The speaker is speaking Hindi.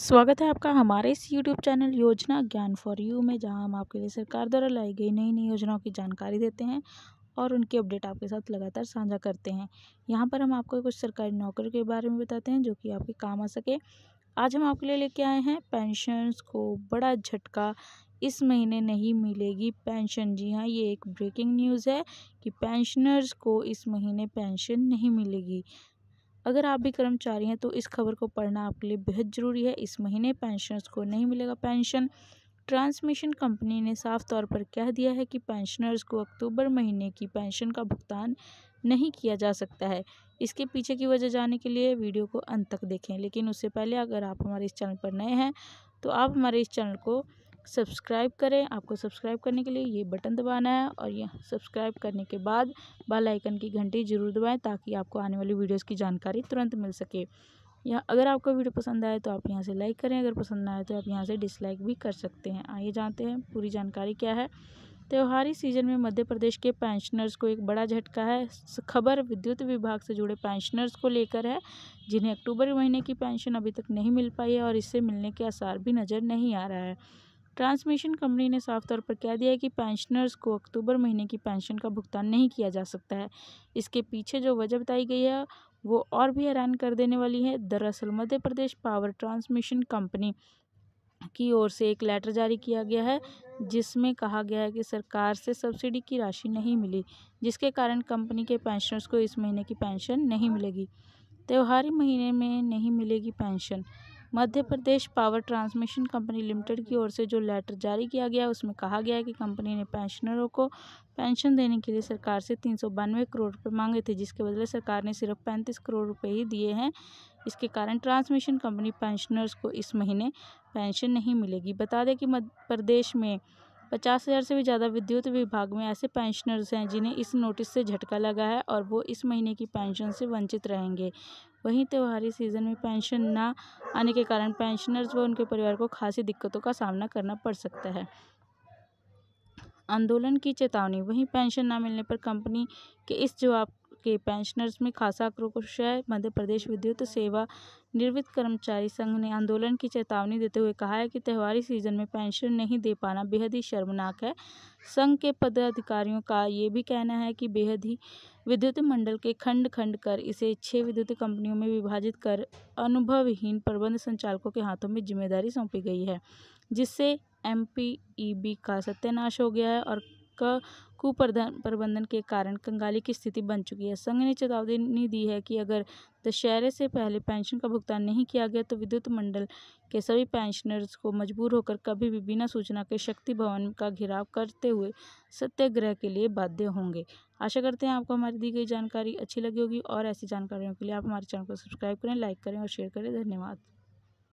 स्वागत है आपका हमारे इस यूट्यूब चैनल योजना ज्ञान फॉर यू में जहां हम आपके लिए सरकार द्वारा लाई गई नई नई योजनाओं की जानकारी देते हैं और उनकी अपडेट आपके साथ लगातार साझा करते हैं यहां पर हम आपको कुछ सरकारी नौकरियों के बारे में बताते हैं जो कि आपके काम आ सके आज हम आपके लिए लेके आए हैं पेंशन्स को बड़ा झटका इस महीने नहीं मिलेगी पेंशन जी हाँ ये एक ब्रेकिंग न्यूज़ है कि पेंशनर्स को इस महीने पेंशन नहीं मिलेगी अगर आप भी कर्मचारी हैं तो इस खबर को पढ़ना आपके लिए बेहद ज़रूरी है इस महीने पेंशनर्स को नहीं मिलेगा पेंशन ट्रांसमिशन कंपनी ने साफ तौर पर कह दिया है कि पेंशनर्स को अक्टूबर महीने की पेंशन का भुगतान नहीं किया जा सकता है इसके पीछे की वजह जाने के लिए वीडियो को अंत तक देखें लेकिन उससे पहले अगर आप हमारे इस चैनल पर नए हैं तो आप हमारे इस चैनल को सब्सक्राइब करें आपको सब्सक्राइब करने के लिए ये बटन दबाना है और यह सब्सक्राइब करने के बाद बेल आइकन की घंटी जरूर दबाएं ताकि आपको आने वाली वीडियोस की जानकारी तुरंत मिल सके या अगर आपको वीडियो पसंद आए तो आप यहाँ से लाइक करें अगर पसंद ना आए तो आप यहाँ से डिसलाइक भी कर सकते हैं आइए जानते हैं पूरी जानकारी क्या है त्यौहारी सीजन में मध्य प्रदेश के पेंशनर्स को एक बड़ा झटका है खबर विद्युत विभाग से जुड़े पेंशनर्स को लेकर है जिन्हें अक्टूबर महीने की पेंशन अभी तक नहीं मिल पाई है और इससे मिलने के आसार भी नज़र नहीं आ रहा है ट्रांसमिशन कंपनी ने साफ तौर पर कह दिया है कि पेंशनर्स को अक्टूबर महीने की पेंशन का भुगतान नहीं किया जा सकता है इसके पीछे जो वजह बताई गई है वो और भी हैरान कर देने वाली है दरअसल Madhya Pradesh power transmission company की ओर से एक लेटर जारी किया गया है जिसमें कहा गया है कि सरकार से सब्सिडी की राशि नहीं मिली जिसके कारण कंपनी के पेंशनर्स को इस महीने की पेंशन नहीं मिलेगी त्योहारी महीने में नहीं मिलेगी pension Madhya Pradesh power transmission company limited की ओर से जो लेटर जारी किया गया उसमें कहा गया है कि कंपनी ने पेंशनरों को पेंशन देने के लिए सरकार से तीन सौ बानवे करोड़ रुपये मांगे थे जिसके बदले सरकार ने सिर्फ पैंतीस करोड़ रुपये ही दिए हैं इसके कारण ट्रांसमिशन कंपनी पेंशनर्स को इस महीने पेंशन नहीं मिलेगी बता दें कि मध्य प्रदेश में पचास हज़ार से भी ज़्यादा विद्युत विभाग में ऐसे पेंशनर्स हैं जिन्हें इस नोटिस से झटका लगा है और वो इस महीने की पेंशन से वंचित रहेंगे वहीं त्योहारी सीजन में पेंशन ना आने के कारण पेंशनर्स व उनके परिवार को खासी दिक्कतों का सामना करना पड़ सकता है आंदोलन की चेतावनी वहीं पेंशन ना मिलने पर कंपनी के इस जवाब के पेंशनर्स में खासा आक्रोश है मध्य प्रदेश विद्युत सेवा निवृत्त कर्मचारी संघ ने आंदोलन की चेतावनी देते हुए कहा है कि त्यौहारी सीजन में पेंशन नहीं दे पाना बेहद ही शर्मनाक है संघ के पदाधिकारियों का ये भी कहना है कि बेहद ही विद्युत मंडल के खंड खंड कर इसे छः विद्युत कंपनियों में विभाजित कर अनुभवहीन प्रबंध संचालकों के हाथों में जिम्मेदारी सौंपी गई है जिससे एम e का सत्यानाश हो गया है और प्रबंधन के कारण कंगाली की स्थिति बन चुकी है संघ ने चेतावनी दी है कि अगर दशहरे से पहले पेंशन का भुगतान नहीं किया गया तो विद्युत मंडल के सभी पेंशनर्स को मजबूर होकर कभी भी बिना सूचना के शक्ति भवन का घेराव करते हुए सत्याग्रह के लिए बाध्य होंगे आशा करते हैं आपको हमारी दी गई जानकारी अच्छी लगी होगी और ऐसी जानकारियों के लिए आप हमारे चैनल को सब्सक्राइब करें लाइक करें और शेयर करें धन्यवाद